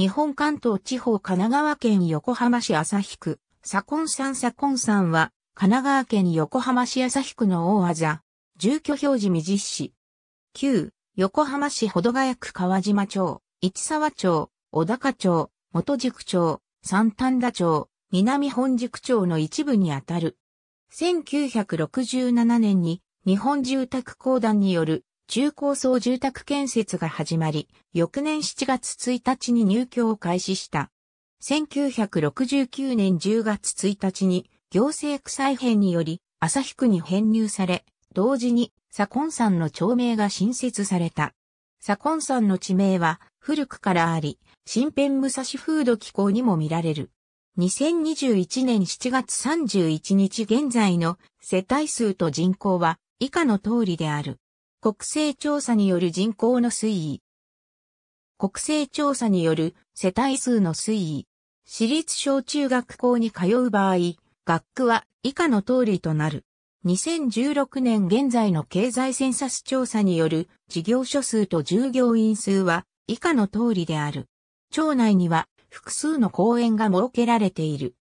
日本関東地方神奈川県横浜市旭区、左近山左近んは、神奈川県横浜市旭区の大技、住居表示未実施。旧、横浜市保土ヶ谷区川島町、市沢町、小高町、元宿町、三丹田町、南本宿町の一部にあたる。1967年に日本住宅公団による中高層住宅建設が始まり、翌年7月1日に入居を開始した。1969年10月1日に行政区再編により日区に編入され、同時に左近山の町名が新設された。左近山の地名は古くからあり、新編武蔵風土気候にも見られる。2021年7月31日現在の世帯数と人口は以下の通りである。国勢調査による人口の推移。国勢調査による世帯数の推移。私立小中学校に通う場合、学区は以下の通りとなる。2016年現在の経済センサス調査による事業所数と従業員数は以下の通りである。町内には複数の公園が設けられている。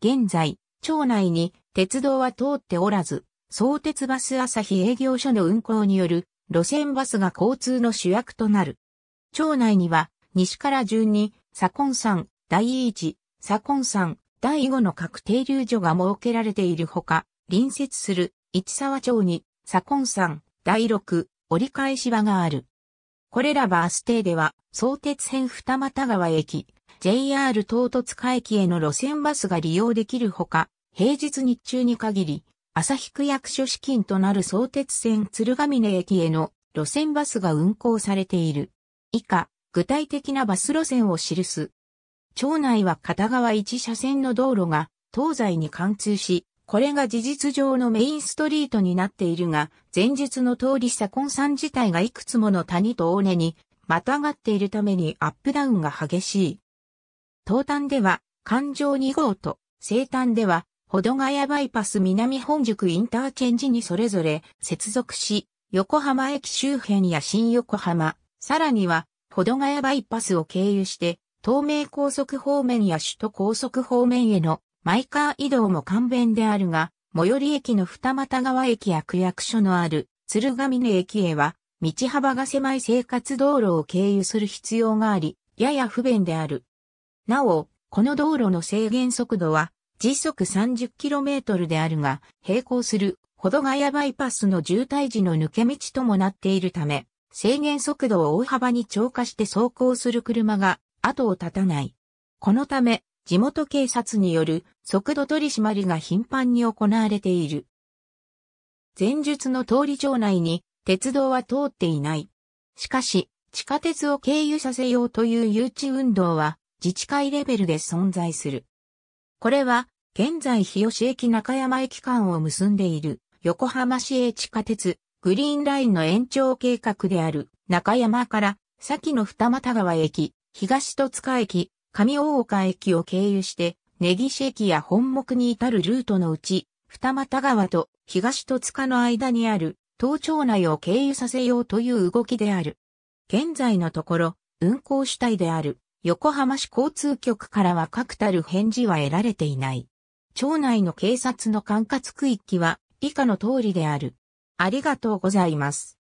現在、町内に鉄道は通っておらず、相鉄バス朝日営業所の運行による路線バスが交通の主役となる。町内には西から順に左近山、第一、左近山、第五の各停留所が設けられているほか、隣接する市沢町に左近山、第六、折り返し場がある。これらバス停では、相鉄線二俣川駅、JR 東突海駅への路線バスが利用できるほか、平日日中に限り、旭区役所資金となる相鉄線鶴ヶ峰駅への路線バスが運行されている。以下、具体的なバス路線を記す。町内は片側一車線の道路が東西に貫通し、これが事実上のメインストリートになっているが、前述の通り左近山自体がいくつもの谷と尾根にまたがっているためにアップダウンが激しい。東端では環状2号と西端では保土ヶ谷バイパス南本宿インターチェンジにそれぞれ接続し、横浜駅周辺や新横浜、さらには、保土ヶ谷バイパスを経由して、東名高速方面や首都高速方面へのマイカー移動も簡便であるが、最寄り駅の二俣川駅や区役所のある鶴ヶ峰駅へは、道幅が狭い生活道路を経由する必要があり、やや不便である。なお、この道路の制限速度は時速 30km であるが、並行するほどがやバイパスの渋滞時の抜け道ともなっているため、制限速度を大幅に超過して走行する車が後を絶たない。このため、地元警察による速度取り締まりが頻繁に行われている。前述の通り場内に鉄道は通っていない。しかし、地下鉄を経由させようという誘致運動は自治会レベルで存在する。これは現在日吉駅中山駅間を結んでいる横浜市営地下鉄グリーンラインの延長計画である中山から先の二俣川駅、東戸塚駅、上大岡駅を経由して根岸駅や本木に至るルートのうち二俣川と東戸塚の間にある東町内を経由させようという動きである。現在のところ運行主体である横浜市交通局からは確たる返事は得られていない。町内の警察の管轄区域は以下の通りである。ありがとうございます。